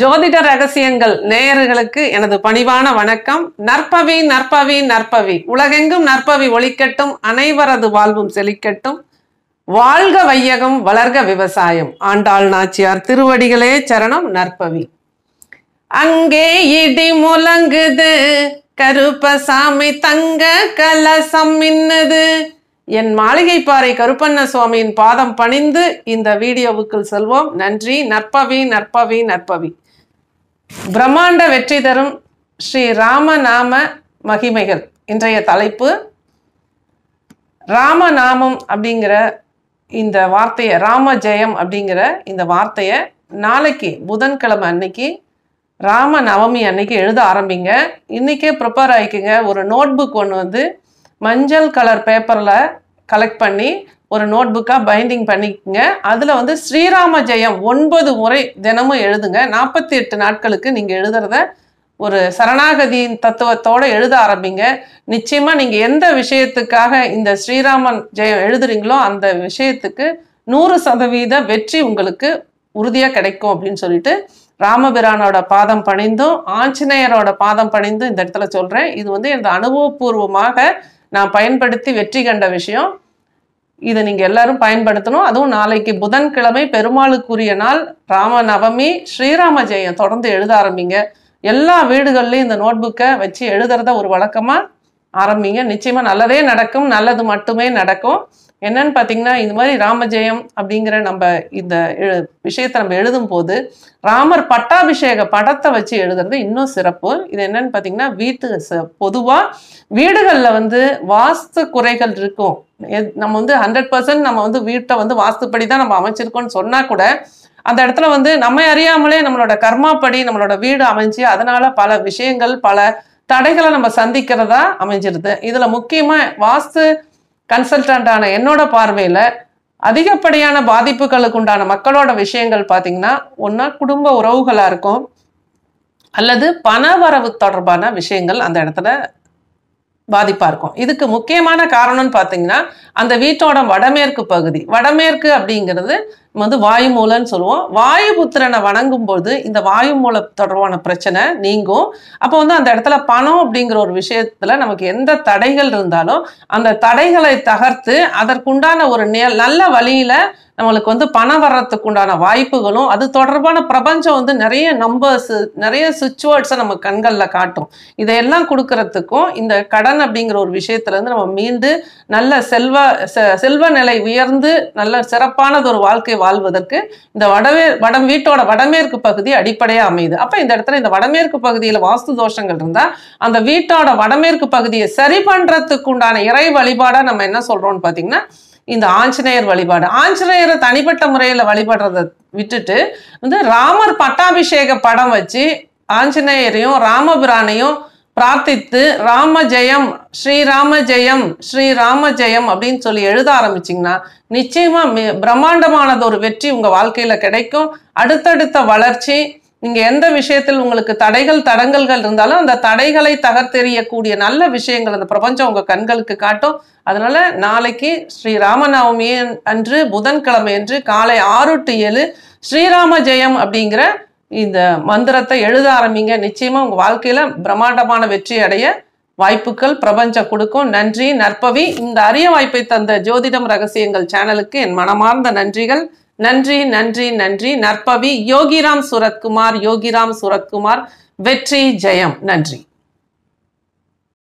ஜோதிட ரகசியங்கள் நேயர்களுக்கு எனது பணிவான வணக்கம் நற்பவி நற்பவி நற்பவி உலகெங்கும் நற்பவி ஒழிக்கட்டும் அனைவரது வாழ்வும் செழிக்கட்டும் வாழ்க வையகம் வளர்க விவசாயம் ஆண்டாள் நாச்சியார் திருவடிகளே சரணம் நற்பவி அங்கே இடி முழங்குது கருப்பசாமி தங்க கலசம் மின்னது என் மாளிகை பாறை கருப்பண்ண சுவாமியின் பாதம் பணிந்து இந்த வீடியோவுக்குள் செல்வோம் நன்றி நற்பவி நற்பவி நற்பவி பிரம்மாண்ட வெற்றி தரும் ஸ்ரீ ராமநாம மகிமைகள் இன்றைய தலைப்பு ராமநாமம் அப்படிங்கிற இந்த வார்த்தையை ராம ஜெயம் அப்படிங்கிற இந்த வார்த்தையை நாளைக்கு புதன்கிழமை அன்னைக்கு ராம நவமி அன்னைக்கு எழுத ஆரம்பிங்க இன்னைக்கே ப்ரிப்பேர் ஆகிக்குங்க ஒரு நோட் புக் ஒன்று வந்து மஞ்சள் கலர் பேப்பரில் கலெக்ட் பண்ணி ஒரு நோட் புக்காக பைண்டிங் பண்ணிக்கங்க அதில் வந்து ஸ்ரீராம ஜெயம் ஒன்பது முறை தினமும் எழுதுங்க நாற்பத்தி எட்டு நாட்களுக்கு நீங்கள் எழுதுறத ஒரு சரணாகதியின் தத்துவத்தோடு எழுத ஆரம்பிங்க நிச்சயமாக நீங்கள் எந்த விஷயத்துக்காக இந்த ஸ்ரீராமன் ஜெயம் எழுதுறீங்களோ அந்த விஷயத்துக்கு நூறு சதவீத வெற்றி உங்களுக்கு உறுதியாக கிடைக்கும் அப்படின்னு சொல்லிட்டு ராமபிரானோட பாதம் பணிந்தும் ஆஞ்சநேயரோட பாதம் பணிந்தும் இந்த இடத்துல சொல்கிறேன் இது வந்து எனது அனுபவபூர்வமாக நான் பயன்படுத்தி வெற்றி கண்ட விஷயம் இதை நீங்கள் எல்லாரும் பயன்படுத்தணும் அதுவும் நாளைக்கு புதன்கிழமை பெருமாளுக்குரிய நாள் ராம நவமி ஸ்ரீராம ஜெயம் தொடர்ந்து எழுத ஆரம்பிங்க எல்லா வீடுகள்லயும் இந்த நோட் புக்கை வச்சு எழுதுறத ஒரு வழக்கமாக ஆரம்பிங்க நிச்சயமாக நல்லதே நடக்கும் நல்லது மட்டுமே நடக்கும் என்னன்னு பார்த்தீங்கன்னா இந்த மாதிரி ராமஜெயம் அப்படிங்கிற நம்ம இந்த விஷயத்தை நம்ம எழுதும் போது ராமர் பட்டாபிஷேக படத்தை வச்சு எழுதுறது இன்னும் சிறப்பு இது என்னன்னு பார்த்தீங்கன்னா வீட்டு பொதுவாக வீடுகளில் வந்து வாஸ்து குறைகள் இருக்கும் நம்ம வந்து ஹண்ட்ரட் பர்சன்ட் நம்ம வந்து வீட்டை வந்து வாஸ்துப்படி தான் நம்ம அமைச்சிருக்கோம்னு சொன்னால் கூட அந்த இடத்துல வந்து நம்ம அறியாமலே நம்மளோட கர்மாப்படி நம்மளோட வீடு அமைஞ்சு அதனால பல விஷயங்கள் பல தடைகளை நம்ம சந்திக்கிறதா அமைஞ்சிருது இதில் முக்கியமாக வாஸ்து கன்சல்டண்ட்டான என்னோட பார்வையில் அதிகப்படியான பாதிப்புகளுக்கு உண்டான மக்களோட விஷயங்கள் பார்த்தீங்கன்னா ஒன்றா குடும்ப உறவுகளாக இருக்கும் அல்லது பண வரவு தொடர்பான விஷயங்கள் அந்த இடத்துல பாதிப்பாக இருக்கும் இதுக்கு முக்கியமான காரணம்னு பார்த்தீங்கன்னா அந்த வீட்டோட வடமேற்கு பகுதி வடமேற்கு அப்படிங்கிறது வந்து வாயு மூலன்னு சொல்லுவோம் வாயு புத்திரனை வணங்கும் போது இந்த வாயு மூல தொடர்பான பிரச்சனை நீங்கும் அப்போ வந்து அந்த இடத்துல பணம் அப்படிங்கிற ஒரு விஷயத்துல நமக்கு எந்த தடைகள் இருந்தாலும் அந்த தடைகளை தகர்த்து அதற்குண்டான ஒரு நல்ல வழியில நம்மளுக்கு வந்து பணம் வர்றதுக்கு உண்டான வாய்ப்புகளும் அது தொடர்பான பிரபஞ்சம் வந்து நிறைய நம்பர்ஸ் நிறைய சுச்சுவேர்ட்ஸை நம்ம கண்களில் காட்டும் இதையெல்லாம் கொடுக்கறதுக்கும் இந்த கடன் அப்படிங்கிற ஒரு விஷயத்துலேருந்து நம்ம மீண்டு நல்ல செல்வ செல்வ நிலை உயர்ந்து நல்ல சிறப்பானது ஒரு வாழ்க்கை வாழ்வதற்கு இந்த வடவே வடம் வீட்டோட வடமேற்கு பகுதி அடிப்படையாக அமையுது அப்போ இந்த இடத்துல இந்த வடமேற்கு பகுதியில் வாஸ்து தோஷங்கள் இருந்தால் அந்த வீட்டோட வடமேற்கு பகுதியை சரி பண்ணுறதுக்கு உண்டான இறை வழிபாடாக நம்ம என்ன சொல்கிறோம்னு பார்த்தீங்கன்னா இந்த ஆஞ்சநேயர் வழிபாடு ஆஞ்சநேயரை தனிப்பட்ட முறையில் வழிபடுறத விட்டுட்டு வந்து ராமர் பட்டாபிஷேக படம் வச்சு ஆஞ்சநேயரையும் ராமபிரானையும் பிரார்த்தித்து ராம ஜெயம் ஸ்ரீராம ஜெயம் ஸ்ரீராம ஜெயம் அப்படின்னு சொல்லி எழுத ஆரம்பிச்சிங்கன்னா நிச்சயமாக பிரம்மாண்டமானது ஒரு வெற்றி உங்கள் வாழ்க்கையில் கிடைக்கும் அடுத்தடுத்த வளர்ச்சி நீங்க எந்த விஷயத்தில் உங்களுக்கு தடைகள் தடங்கல்கள் இருந்தாலும் அந்த தடைகளை தகர்த்தெறியக்கூடிய நல்ல விஷயங்கள் அந்த பிரபஞ்சம் உங்கள் கண்களுக்கு காட்டும் அதனால நாளைக்கு ஸ்ரீ ராமநவமி அன்று புதன்கிழமை அன்று காலை ஆறு டு ஏழு ஸ்ரீராம ஜெயம் அப்படிங்கிற இந்த மந்திரத்தை எழுத ஆரம்பிங்க நிச்சயமாக உங்கள் வாழ்க்கையில் பிரம்மாண்டமான வெற்றி அடைய வாய்ப்புகள் பிரபஞ்சம் கொடுக்கும் நன்றி நற்பவி இந்த அரிய வாய்ப்பை தந்த ஜோதிடம் ரகசியங்கள் சேனலுக்கு என் மனமார்ந்த நன்றிகள் நன்றி நன்றி நன்றி நற்பவி யோகிராம் சுரத்குமார் யோகிராம் சுரத்குமார் வெற்றி ஜெயம் நன்றி